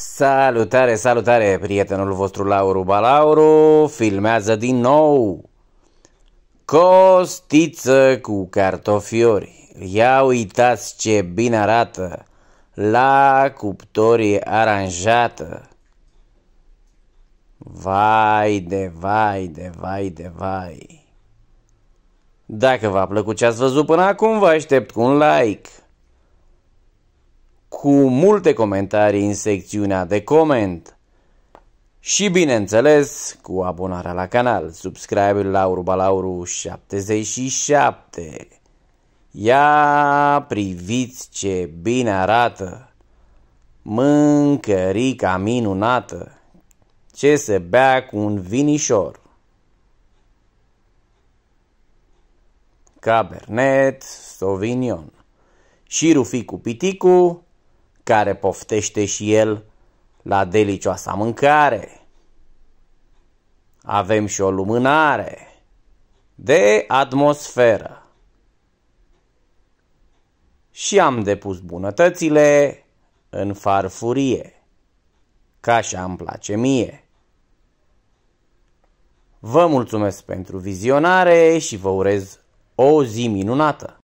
Salutare, salutare, prietenul vostru Lauru Balauru filmează din nou Costiță cu cartofiori Ia uitați ce bine arată la cuptorie aranjată Vai de vai de vai de vai Dacă v-a plăcut ce ați văzut până acum, vă aștept cu un like cu multe comentarii în secțiunea de coment. Și bineînțeles cu abonarea la canal, subscribe la Urbalauru 77. Ia priviți ce bine arată, mâncărica minunată, ce se bea cu un vinișor. Cabernet Sauvignon. Și Rufi cu piticul, care poftește și el la delicioasa mâncare. Avem și o lumânare de atmosferă. Și am depus bunătățile în farfurie, ca așa îmi place mie. Vă mulțumesc pentru vizionare și vă urez o zi minunată!